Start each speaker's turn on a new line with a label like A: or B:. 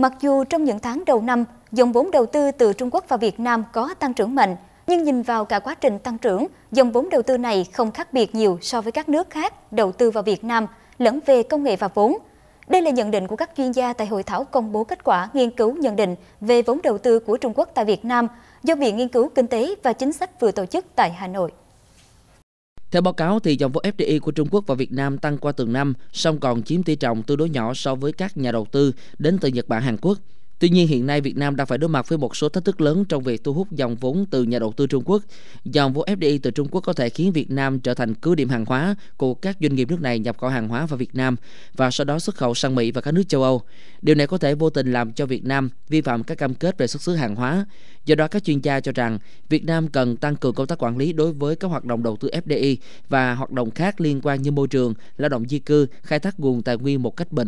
A: Mặc dù trong những tháng đầu năm, dòng vốn đầu tư từ Trung Quốc vào Việt Nam có tăng trưởng mạnh, nhưng nhìn vào cả quá trình tăng trưởng, dòng vốn đầu tư này không khác biệt nhiều so với các nước khác đầu tư vào Việt Nam lẫn về công nghệ và vốn. Đây là nhận định của các chuyên gia tại hội thảo công bố kết quả nghiên cứu nhận định về vốn đầu tư của Trung Quốc tại Việt Nam do Viện Nghiên cứu Kinh tế và Chính sách vừa tổ chức tại Hà Nội.
B: Theo báo cáo thì dòng vốn FDI của Trung Quốc và Việt Nam tăng qua từng năm, song còn chiếm tỷ trọng tương đối nhỏ so với các nhà đầu tư đến từ Nhật Bản, Hàn Quốc. Tuy nhiên hiện nay Việt Nam đang phải đối mặt với một số thách thức lớn trong việc thu hút dòng vốn từ nhà đầu tư Trung Quốc. Dòng vốn FDI từ Trung Quốc có thể khiến Việt Nam trở thành cứ điểm hàng hóa của các doanh nghiệp nước này nhập khẩu hàng hóa vào Việt Nam và sau đó xuất khẩu sang Mỹ và các nước châu Âu. Điều này có thể vô tình làm cho Việt Nam vi phạm các cam kết về xuất xứ hàng hóa. Do đó các chuyên gia cho rằng Việt Nam cần tăng cường công tác quản lý đối với các hoạt động đầu tư FDI và hoạt động khác liên quan như môi trường, lao động di cư, khai thác nguồn tài nguyên một cách bền